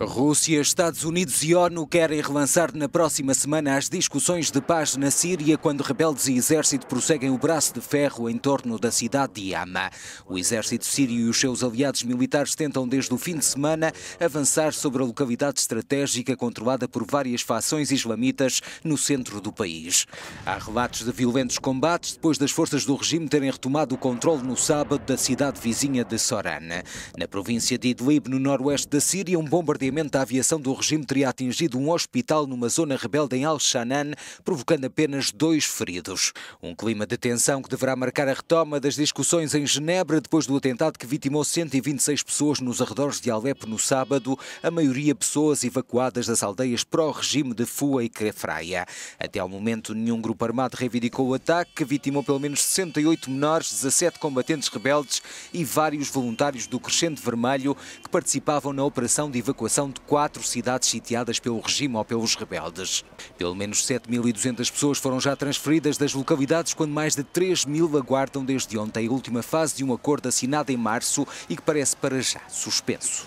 Rússia, Estados Unidos e ONU querem relançar na próxima semana as discussões de paz na Síria quando rebeldes e exército prosseguem o braço de ferro em torno da cidade de Hama. O exército sírio e os seus aliados militares tentam desde o fim de semana avançar sobre a localidade estratégica controlada por várias facções islamitas no centro do país. Há relatos de violentos combates depois das forças do regime terem retomado o controle no sábado da cidade vizinha de Soran. Na província de Idlib, no noroeste da Síria, um bombardeio Tardiamente, a aviação do regime teria atingido um hospital numa zona rebelde em Al-Shanan, provocando apenas dois feridos. Um clima de tensão que deverá marcar a retoma das discussões em Genebra depois do atentado que vitimou 126 pessoas nos arredores de Alepo no sábado, a maioria pessoas evacuadas das aldeias pró-regime de Fua e Crefraia. Até ao momento, nenhum grupo armado reivindicou o ataque, que vitimou pelo menos 68 menores, 17 combatentes rebeldes e vários voluntários do Crescente Vermelho que participavam na operação de evacuação de quatro cidades sitiadas pelo regime ou pelos rebeldes. Pelo menos 7.200 pessoas foram já transferidas das localidades, quando mais de 3 mil aguardam desde ontem a última fase de um acordo assinado em março e que parece para já suspenso.